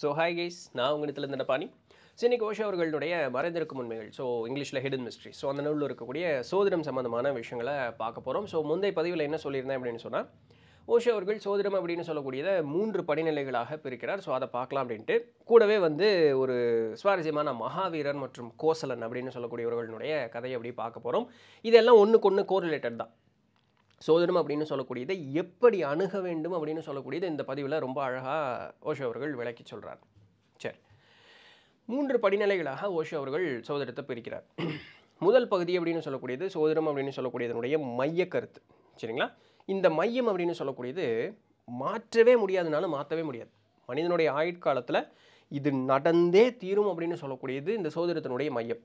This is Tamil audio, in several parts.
ஸோ ஹாய் கைஸ் நான் உங்கள் இடத்துல இருந்த பாணி ஸோ கோஷா ஓஷோ அவர்களுடைய மறைந்திருக்கும் உண்மைகள் ஸோ இங்கிலீஷில் ஹிடன் மிஸ்ட்ரி ஸோ அந்த நூலில் இருக்கக்கூடிய சோதிடம் சம்மந்தமான விஷயங்களை பார்க்க போகிறோம் ஸோ முந்தைய பதிவில் என்ன சொல்லியிருந்தேன் அப்படின்னு சொன்னால் ஓஷோ அவர்கள் சோதிடம் அப்படின்னு சொல்லக்கூடியதை மூன்று படிநிலைகளாக பிரிக்கிறார் ஸோ அதை பார்க்கலாம் அப்படின்ட்டு கூடவே வந்து ஒரு சுவாரஸ்யமான மகாவீரன் மற்றும் கோசலன் அப்படின்னு சொல்லக்கூடியவர்களுடைய கதையை அப்படி பார்க்க போகிறோம் இதெல்லாம் ஒன்றுக்கு ஒன்று கோரிலேட்டட் தான் சோதனம் அப்படின்னு சொல்லக்கூடியதை எப்படி அணுக வேண்டும் அப்படின்னு சொல்லக்கூடியது இந்த பதிவில் ரொம்ப அழகாக ஓஷோ அவர்கள் விளக்கி சொல்கிறார் சரி மூன்று படிநிலைகளாக ஓஷோ அவர்கள் சோதனத்தை பிரிக்கிறார் முதல் பகுதி அப்படின்னு சொல்லக்கூடியது சோதனம் அப்படின்னு சொல்லக்கூடியதனுடைய மைய கருத்து சரிங்களா இந்த மையம் அப்படின்னு சொல்லக்கூடியது மாற்றவே முடியாதுனாலும் மாற்றவே முடியாது மனிதனுடைய ஆயுட்காலத்தில் இது நடந்தே தீரும் அப்படின்னு சொல்லக்கூடியது இந்த சோதனத்தினுடைய மையம்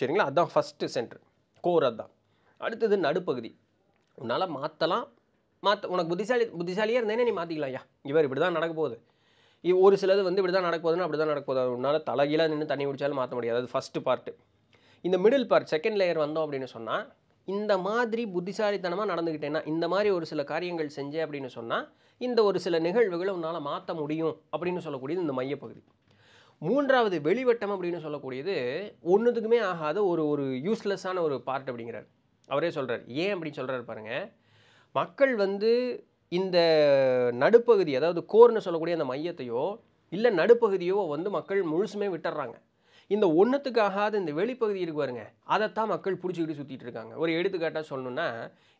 சரிங்களா அதுதான் ஃபஸ்ட்டு சென்டர் கோர் அதுதான் அடுத்தது நடுப்பகுதி உன்னால் மாற்றலாம் மாற்ற உனக்கு புத்திசாலி புத்திசாலியாக இருந்தேனே நீ மாற்றிக்கலாம் ஐயா இவர் இப்படி தான் நடக்க போகுது ஒரு சிலது வந்து இப்படி தான் நடக்க போகுதுன்னா அப்படி தான் நடக்க போகுது உன்னால் தலைகீழாக நின்று தண்ணி குடித்தாலும் மாற்ற முடியாது அது ஃபஸ்ட்டு பார்ட்டு இந்த மிடில் பார்ட் செகண்ட் லேயர் வந்தோம் அப்படின்னு சொன்னால் இந்த மாதிரி புத்திசாலித்தனமாக நடந்துக்கிட்டேன்னா இந்த மாதிரி ஒரு சில காரியங்கள் செஞ்சேன் அப்படின்னு சொன்னால் இந்த ஒரு சில நிகழ்வுகளை உன்னால் மாற்ற முடியும் அப்படின்னு சொல்லக்கூடியது இந்த மையப்பகுதி மூன்றாவது வெளிவட்டம் அப்படின்னு சொல்லக்கூடியது ஒன்றுத்துக்குமே ஆகாத ஒரு ஒரு யூஸ்லெஸ்ஸான ஒரு பார்ட் அப்படிங்கிறார் அவரே சொல்கிறார் ஏன் அப்படின்னு சொல்கிறார் பாருங்கள் மக்கள் வந்து இந்த நடுப்பகுதி அதாவது கோர்னு சொல்லக்கூடிய அந்த மையத்தையோ இல்லை நடுப்பகுதியோ வந்து மக்கள் முழுசுமே விட்டுறாங்க இந்த ஒன்றுத்துக்காகாத இந்த வெளிப்பகுதி இருக்கு பாருங்க அதைத்தான் மக்கள் பிடிச்சிக்கிட்டு சுற்றிட்டு இருக்காங்க ஒரு எடுத்துக்காட்டாக சொல்லணுன்னா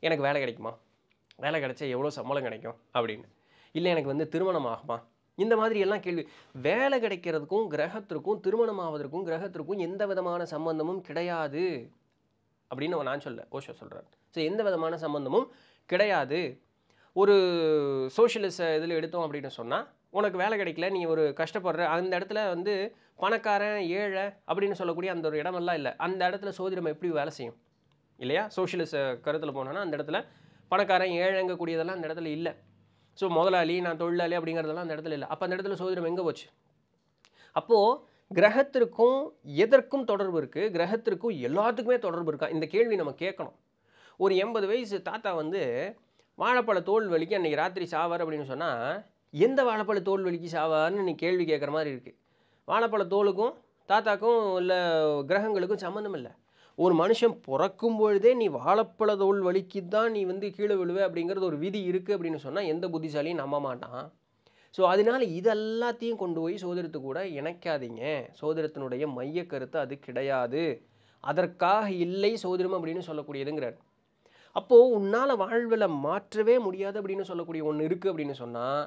எனக்கு வேலை கிடைக்குமா வேலை கிடைச்சா எவ்வளோ சம்பளம் கிடைக்கும் அப்படின்னு இல்லை எனக்கு வந்து திருமணம் ஆகுமா இந்த மாதிரி எல்லாம் கேள்வி வேலை கிடைக்கிறதுக்கும் கிரகத்திற்கும் திருமணம் ஆவதற்கும் கிரகத்திற்கும் எந்த விதமான சம்பந்தமும் கிடையாது அப்படின்னு நான் சொல்ல ஓஷோ சொல்கிறார் ஸோ எந்த விதமான சம்மந்தமும் கிடையாது ஒரு சோஷியலிச இதில் எடுத்தோம் அப்படின்னு சொன்னால் உனக்கு வேலை கிடைக்கல நீ ஒரு கஷ்டப்படுற அந்த இடத்துல வந்து பணக்காரன் ஏழை அப்படின்னு சொல்லக்கூடிய அந்த ஒரு இடமெல்லாம் இல்லை அந்த இடத்துல சோதிடம் எப்படி வேலை செய்யும் இல்லையா சோஷியலிச கருத்தில் போனோன்னா அந்த இடத்துல பணக்காரன் ஏழைங்கக்கூடியதெல்லாம் அந்த இடத்துல இல்லை ஸோ முதலாளி நான் தொழிலாளி அப்படிங்கிறதெல்லாம் அந்த இடத்துல இல்லை அப்போ அந்த இடத்துல சோதிடம் எங்கே போச்சு அப்போது கிரகத்திற்கும் எதற்கும் தொடர்பு இருக்குது கிரகத்திற்கும் எல்லாத்துக்குமே தொடர்பு இருக்கா இந்த கேள்வி நம்ம கேட்கணும் ஒரு எண்பது வயசு தாத்தா வந்து வாழைப்பழ தோல் வலிக்கு அன்றைக்கி ராத்திரி சாவார் அப்படின்னு சொன்னால் எந்த வாழைப்பழ தோல் வலிக்கு சாவார்னு நீ கேள்வி கேட்குற மாதிரி இருக்குது வாழைப்பழ தோலுக்கும் தாத்தாக்கும் இல்லை கிரகங்களுக்கும் சம்மந்தம் இல்லை ஒரு மனுஷன் பிறக்கும் பொழுதே நீ வாழைப்பழ தோல் வலிக்கு தான் நீ வந்து கீழே விழுவே அப்படிங்கிறது ஒரு விதி இருக்குது அப்படின்னு சொன்னால் எந்த புத்திசாலியும் நம்ப மாட்டான் ஸோ அதனால் இது எல்லாத்தையும் கொண்டு போய் சோதரத்து கூட இணைக்காதீங்க சோதரத்தினுடைய மைய கருத்து அது கிடையாது அதற்காக இல்லை சோதரம் அப்படின்னு சொல்லக்கூடியதுங்கிறார் அப்போது உன்னால் வாழ்வில் மாற்றவே முடியாது அப்படின்னு சொல்லக்கூடிய ஒன்று இருக்குது அப்படின்னு சொன்னால்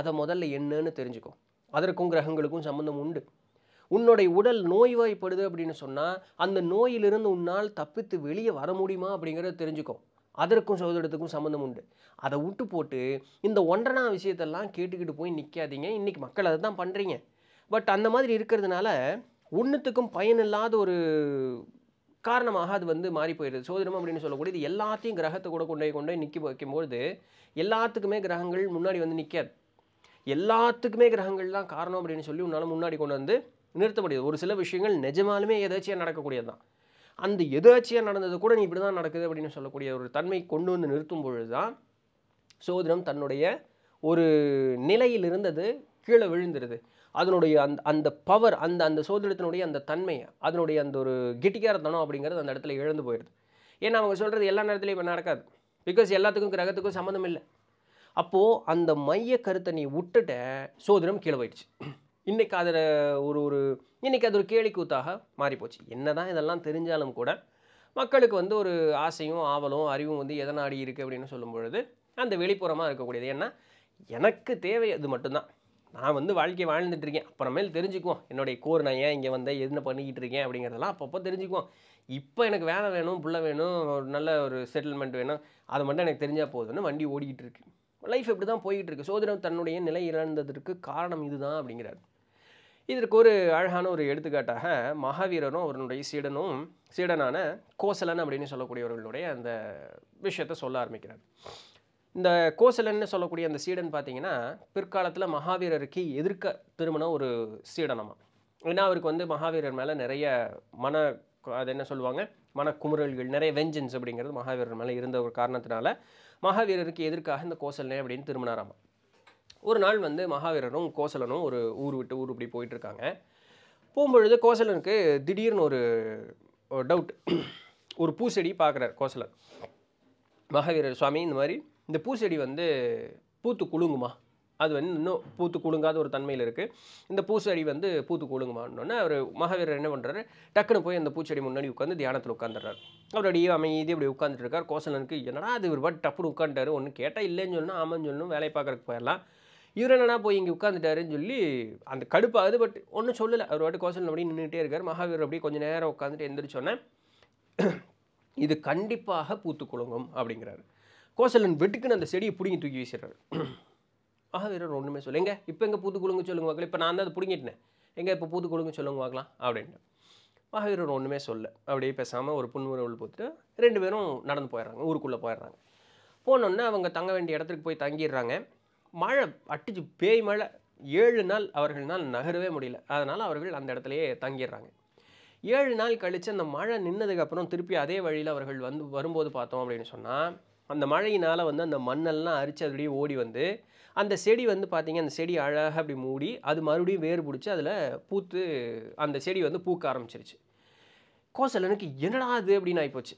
அதை முதல்ல என்னன்னு தெரிஞ்சுக்கும் அதற்கும் கிரகங்களுக்கும் சம்மந்தம் உண்டு உன்னுடைய உடல் நோய்வாய்ப்படுது அப்படின்னு சொன்னால் அந்த நோயிலிருந்து உன்னால் தப்பித்து வெளியே வர முடியுமா அப்படிங்கிறத தெரிஞ்சுக்கும் அதற்கும் சோதனத்துக்கும் சம்மந்தம் உண்டு அதை விட்டு போட்டு இந்த ஒன்றனா விஷயத்தெல்லாம் கேட்டுக்கிட்டு போய் நிற்காதீங்க இன்றைக்கி மக்கள் அதை தான் பண்ணுறீங்க பட் அந்த மாதிரி இருக்கிறதுனால ஒன்றுத்துக்கும் பயனில்லாத ஒரு காரணமாக அது வந்து மாறி போயிடுது சோதனம் அப்படின்னு சொல்லக்கூடிய இது எல்லாத்தையும் கிரகத்தை கூட கொண்டு போய் கொண்டு போய் நிற்க வைக்கும்போது எல்லாத்துக்குமே கிரகங்கள் முன்னாடி வந்து நிற்காது எல்லாத்துக்குமே கிரகங்கள் தான் காரணம் அப்படின்னு சொல்லி உன்னால் முன்னாடி கொண்டு வந்து நிறுத்த முடியாது ஒரு சில விஷயங்கள் நிஜமாலுமே ஏதாச்சும் நடக்கக்கூடியது தான் அந்த எதாச்சியாக நடந்தது கூட நீ இப்படி தான் நடக்குது அப்படின்னு சொல்லக்கூடிய ஒரு தன்மை கொண்டு வந்து நிறுத்தும் பொழுது தான் சோதிடம் தன்னுடைய ஒரு நிலையில் இருந்தது கீழே விழுந்துருது அதனுடைய அந்த அந்த பவர் அந்த அந்த சோதிடத்தினுடைய அந்த தன்மை அதனுடைய அந்த ஒரு கெட்டிக்காரத்தனம் அப்படிங்கிறது அந்த இடத்துல இழந்து போயிடுது ஏன்னா அவங்க சொல்கிறது எல்லா நேரத்துலையும் இப்போ நடக்காது பிகாஸ் எல்லாத்துக்கும் கிரகத்துக்கும் சம்மந்தம் இல்லை அப்போது அந்த மைய கருத்தை நீ விட்டுட்ட சோதிடம் கீழே போயிடுச்சு இன்றைக்கி அதில் ஒரு ஒரு இன்றைக்கி அது ஒரு கேலிக்கூத்தாக மாறிப்போச்சு என்ன தான் இதெல்லாம் தெரிஞ்சாலும் கூட மக்களுக்கு வந்து ஒரு ஆசையும் ஆவலும் அறிவும் வந்து எதனாடி இருக்குது அப்படின்னு சொல்லும் பொழுது அந்த வெளிப்புறமாக இருக்கக்கூடியது ஏன்னா எனக்கு தேவை அது மட்டும்தான் நான் வந்து வாழ்க்கையை வாழ்ந்துட்டுருக்கேன் அப்புறமேல் தெரிஞ்சுக்குவோம் என்னுடைய கோர் நான் ஏன் இங்கே வந்தேன் என்ன பண்ணிக்கிட்டு இருக்கேன் அப்படிங்கிறதெல்லாம் அப்பப்போ தெரிஞ்சுக்குவோம் இப்போ எனக்கு வேலை வேணும் புள்ள வேணும் ஒரு நல்ல ஒரு செட்டில்மெண்ட் வேணும் அது மட்டும் எனக்கு தெரிஞ்சால் போதும்னு வண்டி ஓடிக்கிட்டு இருக்கு லைஃப் இப்படி தான் போய்கிட்டு இருக்கு சோதனம் தன்னுடைய நிலை இழந்ததற்கு காரணம் இதுதான் அப்படிங்கிறார் இதற்கு ஒரு அழகான ஒரு எடுத்துக்காட்டாக மகாவீரரும் அவருடைய சீடனும் சீடனான கோசலன் அப்படின்னு சொல்லக்கூடியவர்களுடைய அந்த விஷயத்தை சொல்ல ஆரம்பிக்கிறார் இந்த கோசலன்னு சொல்லக்கூடிய அந்த சீடன் பார்த்தீங்கன்னா பிற்காலத்தில் மகாவீரருக்கு எதிர்க்க திருமண ஒரு சீடனமாக ஏன்னா அவருக்கு வந்து மகாவீரர் மேலே நிறைய மன அது என்ன சொல்லுவாங்க மனக்குமுறல்கள் நிறைய வெஞ்சன்ஸ் அப்படிங்கிறது மகாவீரர் மேலே இருந்த ஒரு காரணத்தினால மகாவீரருக்கு எதிர்க்காக இந்த கோசல்னே அப்படின்னு திருமணாராமா ஒரு நாள் வந்து மகாவீரரும் கோசலனும் ஒரு ஊர் விட்டு ஊர் இப்படி போயிட்டுருக்காங்க போகும்பொழுது கோசலனுக்கு திடீர்னு ஒரு டவுட் ஒரு பூச்செடி பார்க்குறார் கோசலன் மகாவீரர் சுவாமி இந்த மாதிரி இந்த பூச்செடி வந்து பூத்து குலுங்குமா அது வந்து இன்னும் பூத்து குலுங்காத ஒரு தன்மையில் இருக்குது இந்த பூச்செடி வந்து பூத்து குலுங்குமான்னொன்னே அவர் மகாவீரர் என்ன பண்ணுறாரு டக்குன்னு போய் அந்த பூச்செடி முன்னாடி உட்காந்து தியானத்தில் உட்காந்துடுறாரு அவர் அடி அமைதி அப்படி உட்காந்துட்டு இருக்கார் கோசலனுக்கு என்னடா அது ஒரு பாட்டு டப்புனு உட்காந்துட்டாரு ஒன்று கேட்டால் இல்லைன்னு சொல்லணும் ஆமாம்னு சொல்லணும் வேலையை பார்க்குறதுக்கு போயிடலாம் இவர் என்னன்னா போய் இங்கே உட்காந்துட்டாருன்னு சொல்லி அந்த கடுப்பாகுது பட் ஒன்றும் சொல்லலை அவர் வாட்டு கோசல் அப்படியே நின்றுட்டே இருக்கார் மகாவீர் அப்படியே கொஞ்சம் நேரம் உட்காந்துட்டு எந்திரிச்சோன்னே இது கண்டிப்பாக பூத்து குலுங்கும் அப்படிங்கிறாரு கோசலன் வெட்டுக்குன்னு அந்த செடியை பிடுங்கி தூக்கி வீசிடுறாரு மகாவீரர் ஒன்றுமே சொல்லு எங்கே இப்போ எங்கே பூத்து குலுங்க சொல்லுங்க வாக்கலாம் இப்போ நான் தான் அதை பிடுங்கிட்டேன் எங்கே இப்போ பூத்து குலுங்க சொல்லுங்க பார்க்கலாம் அப்படின்ட்டு மகாவீரர் ஒன்றுமே சொல்ல அப்படியே பேசாமல் ஒரு புன்முறுவல் போத்துட்டு ரெண்டு பேரும் நடந்து போயிடுறாங்க ஊருக்குள்ளே போயிடுறாங்க போனோன்னே அவங்க தங்க வேண்டிய இடத்துக்கு போய் தங்கிடுறாங்க மழை அடிச்சு பேய் மழை ஏழு நாள் அவர்களால் நகரவே முடியல அதனால் அவர்கள் அந்த இடத்துலையே தங்கிடுறாங்க ஏழு நாள் கழித்து அந்த மழை நின்னதுக்கப்புறம் திருப்பி அதே வழியில் அவர்கள் வந்து வரும்போது பார்த்தோம் அப்படின்னு சொன்னால் அந்த மழையினால் வந்து அந்த மண்ணெல்லாம் அரித்து அதுலேயே ஓடி வந்து அந்த செடி வந்து பார்த்திங்க அந்த செடி அழகாக அப்படி மூடி அது மறுபடியும் வேர் பிடிச்சி அதில் பூத்து அந்த செடி வந்து பூக்க ஆரம்பிச்சிருச்சு கோசலனுக்கு என்னடா அது அப்படின்னு ஆகிப்போச்சு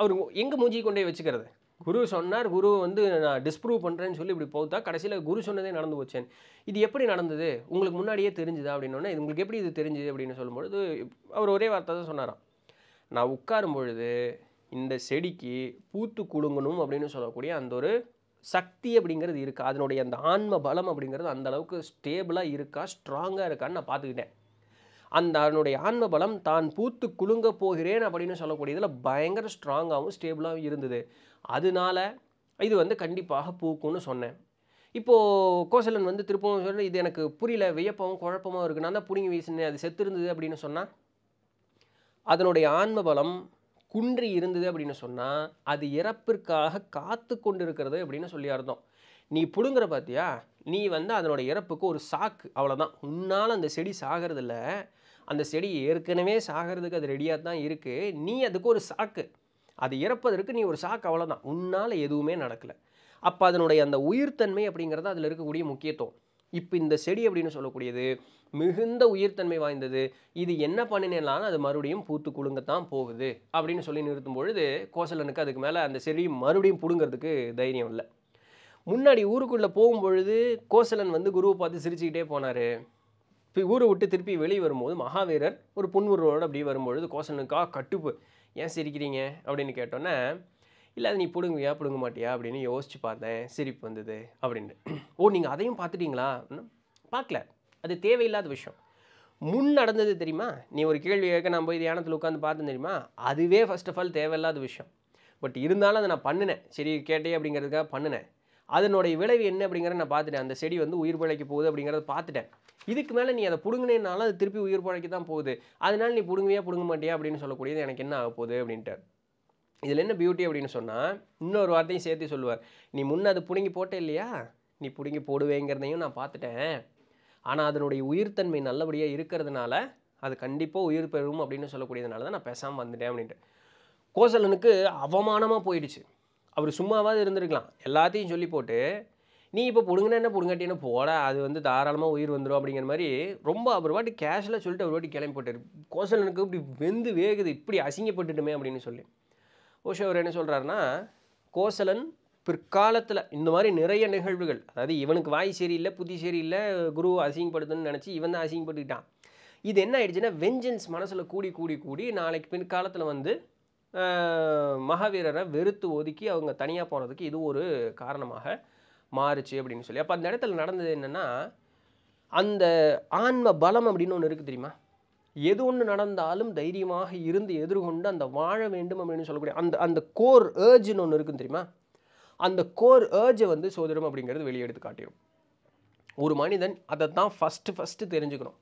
அவர் எங்கே மூஞ்சி கொண்டே வச்சுக்கிறது குரு சொன்னார் குரு வந்து நான் டிஸ்ப்ரூவ் பண்ணுறேன்னு சொல்லி இப்படி போகுதா கடைசியில் குரு சொன்னதே நடந்து போச்சேன் இது எப்படி நடந்தது உங்களுக்கு முன்னாடியே தெரிஞ்சுதா அப்படின்னா இது உங்களுக்கு எப்படி இது தெரிஞ்சுது அப்படின்னு சொல்லும்பொழுது அவர் ஒரே வார்த்தை தான் சொன்னாராம் நான் உட்காரும் பொழுது இந்த செடிக்கு பூத்து குலுங்கணும் அப்படின்னு சொல்லக்கூடிய அந்த ஒரு சக்தி அப்படிங்கிறது இருக்குது அதனுடைய அந்த ஆன்ம பலம் அப்படிங்கிறது அந்த அளவுக்கு ஸ்டேபிளாக இருக்கா ஸ்ட்ராங்காக இருக்கான்னு நான் பார்த்துக்கிட்டேன் அந்த அதனுடைய ஆன்ம பலம் தான் பூத்து குலுங்க போகிறேன் அப்படின்னு சொல்லக்கூடியதில் பயங்கர ஸ்ட்ராங்காகவும் ஸ்டேபிளாகவும் இருந்தது அதனால இது வந்து கண்டிப்பாக பூக்கும்னு சொன்னேன் இப்போது கோசலன் வந்து திருப்பவும் சொல்லி இது எனக்கு புரியல வியப்பமும் குழப்பமும் இருக்குன்னா தான் புடுங்கி வீசினேன் அது செத்து இருந்தது அப்படின்னு சொன்னால் அதனுடைய ஆன்ம பலம் குன்றி இருந்தது அப்படின்னு சொன்னால் அது இறப்பிற்காக காத்து கொண்டு இருக்கிறது அப்படின்னு சொல்லி அர்த்தம் நீ பிடுங்குற பார்த்தியா நீ வந்து அதனோட இறப்புக்கு ஒரு சாக்கு அவ்வளோதான் உன்னால் அந்த செடி சாகிறதில்ல அந்த செடி ஏற்கனவே சாகிறதுக்கு அது ரெடியாக தான் இருக்குது நீ அதுக்கு ஒரு சாக்கு அது இறப்பதற்கு நீ ஒரு சாக்கு அவ்வளோதான் உன்னால் எதுவுமே நடக்கலை அப்போ அதனுடைய அந்த உயிர்த்தன்மை அப்படிங்கிறது அதில் இருக்கக்கூடிய முக்கியத்துவம் இப்போ இந்த செடி அப்படின்னு சொல்லக்கூடியது மிகுந்த உயிர்த்தன்மை வாய்ந்தது இது என்ன பண்ணினேனாலும் அது மறுபடியும் பூத்து குழுங்கத்தான் போகுது அப்படின்னு சொல்லி நிறுத்தும் பொழுது கோசலனுக்கு அதுக்கு மேலே அந்த செடி மறுபடியும் பிடுங்கிறதுக்கு தைரியம் இல்லை முன்னாடி ஊருக்குள்ளே போகும்பொழுது கோசலன் வந்து குருவை பார்த்து சிரிச்சுக்கிட்டே போனார் இப்போ ஊரை விட்டு திருப்பி வெளியே வரும்போது மகாவீரர் ஒரு புன்முருவோடு அப்படி வரும்பொழுது கோசலனுக்கா கட்டுப்பு ஏன் சிரிக்கிறீங்க அப்படின்னு கேட்டோன்னே இல்லை அது நீ பிடுங்குவியா பிடுங்க மாட்டியா அப்படின்னு யோசித்து பார்த்தேன் சிரிப்பு வந்தது அப்படின்ட்டு ஓ நீங்கள் அதையும் பார்த்துட்டிங்களா பார்க்கல அது தேவையில்லாத விஷயம் முன் நடந்தது தெரியுமா நீ ஒரு கேள்வி கேட்க நான் போய் தியானத்தில் உட்காந்து பார்த்தேன் தெரியுமா அதுவே ஃபஸ்ட் ஆஃப் ஆல் தேவையில்லாத விஷயம் பட் இருந்தாலும் அதை நான் பண்ணினேன் சரி கேட்டே அப்படிங்கிறதுக்காக பண்ணினேன் அதனுடைய விளைவு என்ன அப்படிங்கிறத நான் பார்த்துட்டேன் அந்த செடி வந்து உயிர் பிழைக்க போகுது அப்படிங்கிறத பார்த்துட்டேன் இதுக்கு மேலே நீ அதை பிடுங்கினேனாலும் அது திருப்பி உயிர் பிழைக்க தான் போகுது அதனால நீ பிடுங்குவியா பிடுங்க மாட்டியா அப்படின்னு சொல்லக்கூடியது எனக்கு என்ன ஆக போகுது அப்படின்ட்டு இதில் என்ன பியூட்டி அப்படின்னு சொன்னால் இன்னொரு வார்த்தையும் சேர்த்து சொல்லுவார் நீ முன்னே அது பிடுங்கி போட்ட இல்லையா நீ பிடுங்கி போடுவேங்கிறதையும் நான் பார்த்துட்டேன் ஆனால் அதனுடைய உயிர்த்தன்மை நல்லபடியாக இருக்கிறதுனால அது கண்டிப்பாக உயிர் பெறும் அப்படின்னு சொல்லக்கூடியதுனால தான் நான் பேசாமல் வந்துட்டேன் அப்படின்ட்டு கோசலனுக்கு அவமானமாக போயிடுச்சு அவர் சும்மாவாவது இருந்திருக்கலாம் எல்லாத்தையும் சொல்லி போட்டு நீ இப்போ பிடுங்கினா என்ன பிடுங்காட்டின்னு போட அது வந்து தாராளமாக உயிர் வந்துடும் அப்படிங்கிற மாதிரி ரொம்ப அவர் வாட்டி கேஷில் சொல்லிட்டு அவர் வாட்டி கிளம்பி போட்டார் கோசலனுக்கு இப்படி வெந்து வேகுது இப்படி அசிங்கப்பட்டுட்டுமே அப்படின்னு சொல்லி ஓஷோ அவர் என்ன சொல்கிறாருன்னா கோசலன் பிற்காலத்தில் இந்த மாதிரி நிறைய நிகழ்வுகள் அதாவது இவனுக்கு வாய் சரியில்லை புத்தி சரியில்லை குரு அசிங்கப்படுத்தணும்னு நினச்சி இவன் தான் அசிங்கப்பட்டுக்கிட்டான் இது என்ன ஆயிடுச்சுன்னா வெஞ்சன்ஸ் மனசில் கூடி கூடி கூடி நாளைக்கு பிற்காலத்தில் வந்து மகாவீரரை வெறுத்து ஒதுக்கி அவங்க தனியாக போனதுக்கு இது ஒரு காரணமாக மாறுச்சு அப்படின்னு சொல்லி அப்போ அந்த இடத்துல நடந்தது என்னென்னா அந்த ஆன்ம பலம் அப்படின்னு ஒன்று இருக்குது தெரியுமா எது ஒன்று நடந்தாலும் தைரியமாக இருந்து எதிர்கொண்டு அந்த வாழ வேண்டும் அப்படின்னு சொல்லக்கூடிய அந்த அந்த கோர் ஏர்ஜுன்னு ஒன்று இருக்குன்னு தெரியுமா அந்த கோர் ஏர்ஜை வந்து சோதிடம் அப்படிங்கிறது வெளியெடுத்து காட்டிடும் ஒரு மனிதன் அதை தான் ஃபஸ்ட்டு ஃபஸ்ட்டு தெரிஞ்சுக்கணும்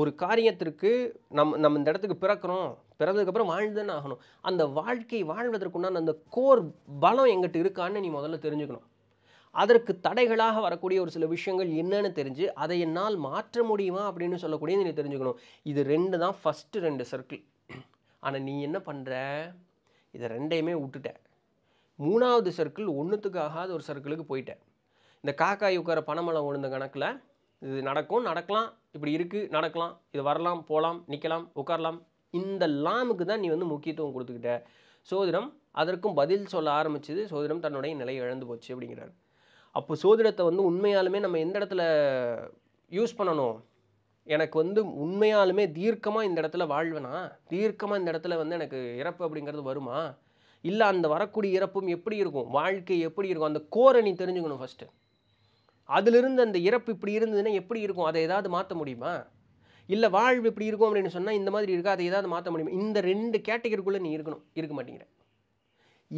ஒரு காரியத்திற்கு நம் நம்ம இந்த இடத்துக்கு பிறக்கிறோம் பிறந்ததுக்கப்புறம் வாழ்ந்துதான் ஆகணும் அந்த வாழ்க்கை வாழ்வதற்குண்டான அந்த கோர் பலம் எங்கிட்ட இருக்கான்னு நீ முதல்ல தெரிஞ்சுக்கணும் அதற்கு தடைகளாக வரக்கூடிய ஒரு சில விஷயங்கள் என்னன்னு தெரிஞ்சு அதை என்னால் மாற்ற முடியுமா அப்படின்னு சொல்லக்கூடியது நீ தெரிஞ்சுக்கணும் இது ரெண்டு தான் ஃபஸ்ட்டு ரெண்டு சர்க்கிள் ஆனால் நீ என்ன பண்ணுற இதை ரெண்டையுமே விட்டுட்ட மூணாவது சர்க்கிள் ஒன்றுத்துக்கு ஆகாத ஒரு சர்க்கிளுக்கு போயிட்டேன் இந்த காக்காய் உட்கார பணமலம் ஒழுந்த கணக்கில் இது நடக்கும் நடக்கலாம் இப்படி இருக்குது நடக்கலாம் இது வரலாம் போகலாம் நிற்கலாம் உட்காரலாம் இந்த லாமுக்கு தான் நீ வந்து முக்கியத்துவம் கொடுத்துக்கிட்ட சோதிடம் அதற்கும் பதில் சொல்ல ஆரம்பிச்சது சோதிடம் தன்னுடைய நிலையை இழந்து போச்சு அப்படிங்கிறார் அப்போ சோதிடத்தை வந்து உண்மையாலுமே நம்ம எந்த இடத்துல யூஸ் பண்ணணும் எனக்கு வந்து உண்மையாலுமே தீர்க்கமாக இந்த இடத்துல வாழ்வேனா தீர்க்கமாக இந்த இடத்துல வந்து எனக்கு இறப்பு அப்படிங்கிறது வருமா இல்லை அந்த வரக்கூடிய இறப்பும் எப்படி இருக்கும் வாழ்க்கை எப்படி இருக்கும் அந்த கோரை நீ தெரிஞ்சுக்கணும் ஃபஸ்ட்டு அதிலிருந்து அந்த இறப்பு இப்படி இருந்ததுன்னா எப்படி இருக்கும் அதை ஏதாவது மாற்ற முடியுமா இல்லை வாழ்வு இப்படி இருக்கும் அப்படின்னு சொன்னால் இந்த மாதிரி இருக்கா அதை ஏதாவது மாற்ற முடியுமா இந்த ரெண்டு கேட்டகரிக்குள்ளே நீ இருக்கணும் இருக்க மாட்டேங்கிற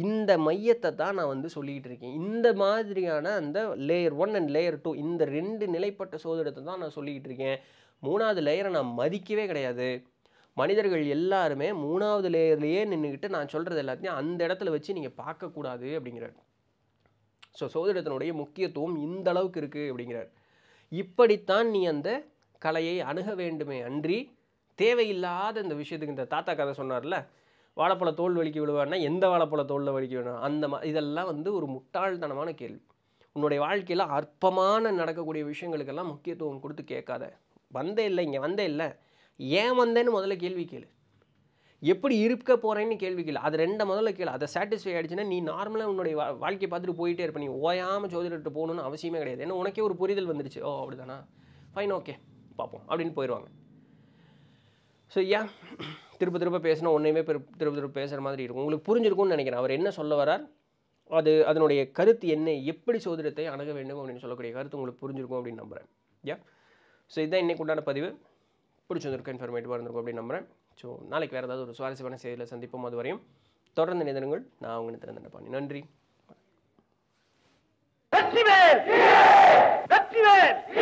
இந்த மையத்தை தான் நான் வந்து சொல்லிக்கிட்டு இருக்கேன் இந்த மாதிரியான அந்த layer one and layer two இந்த ரெண்டு நிலைப்பட்ட சோதனத்தை தான் நான் சொல்லிக்கிட்டு இருக்கேன் மூணாவது லேயரை நான் மதிக்கவே கிடையாது மனிதர்கள் எல்லாருமே மூணாவது லேயர்லேயே நின்றுக்கிட்டு நான் சொல்கிறது எல்லாத்தையும் அந்த இடத்துல வச்சு நீங்கள் பார்க்கக்கூடாது அப்படிங்கிறாரு ஸோ சோதிடத்தினுடைய முக்கியத்துவம் இந்த அளவுக்கு இருக்குது அப்படிங்கிறார் இப்படித்தான் நீ அந்த கலையை அணுக வேண்டுமே அன்றி தேவையில்லாத இந்த விஷயத்துக்கு இந்த தாத்தா கதை சொன்னார்ல வாழைப்பழ தோல் வலிக்க விழுவான்னா எந்த வாழைப்பழ தோலில் வலிக்க வேணும் அந்த மா இதெல்லாம் வந்து ஒரு முட்டாள்தனமான கேள்வி உன்னுடைய வாழ்க்கையில் அற்பமான நடக்கக்கூடிய விஷயங்களுக்கெல்லாம் முக்கியத்துவம் கொடுத்து கேட்காத வந்தே இல்லை இங்கே வந்தே இல்லை ஏன் வந்தேன்னு முதல்ல கேள்வி கேளு எப்படி இருக்க போகிறேன்னு கேள்வி கேள்வி அது ரெண்டு முதல்ல கேள்வி அதை சாட்டிஸ்ஃபை ஆகிடுச்சுன்னா நீ நார்மலாக உன்னுடைய வாழ்க்கையை பார்த்துட்டு போயிட்டே இருப்ப நீ ஓயாமல் ஜோதிடர்கிட்ட போகணுன்னு அவசியமே கிடையாது ஏன்னா உனக்கே ஒரு புரிதல் வந்துருச்சு ஓ அப்படிதானா ஃபைன் ஓகே பார்ப்போம் அப்படின்னு போயிடுவாங்க ஸோ யா திருப்ப திருப்ப பேசினா ஒன்றையுமே திருப்ப திருப்ப பேசுகிற மாதிரி இருக்கும் உங்களுக்கு புரிஞ்சிருக்கும்னு நினைக்கிறேன் அவர் என்ன சொல்ல வரார் அது அதனுடைய கருத்து என்ன எப்படி சோதனத்தை அணுக வேண்டும் அப்படின்னு சொல்லக்கூடிய கருத்து உங்களுக்கு புரிஞ்சிருக்கும் அப்படின்னு நம்புகிறேன் யா ஸோ இதுதான் இன்றைக்கு உண்டான பதிவு பிடிச்சிருந்திருக்கும் இன்ஃபர்மேட்டிவாக இருந்திருக்கும் அப்படின்னு நம்புகிறேன் ஸோ நாளைக்கு வேறு ஏதாவது ஒரு சுவாரஸ்யமான செய்தியில் சந்திப்போம் அது வரையும் தொடர்ந்து நிதனங்கள் நான் அவங்க நித்திரந்தன பண்ணி நன்றி வெற்றிவேல் வெற்றிவேல்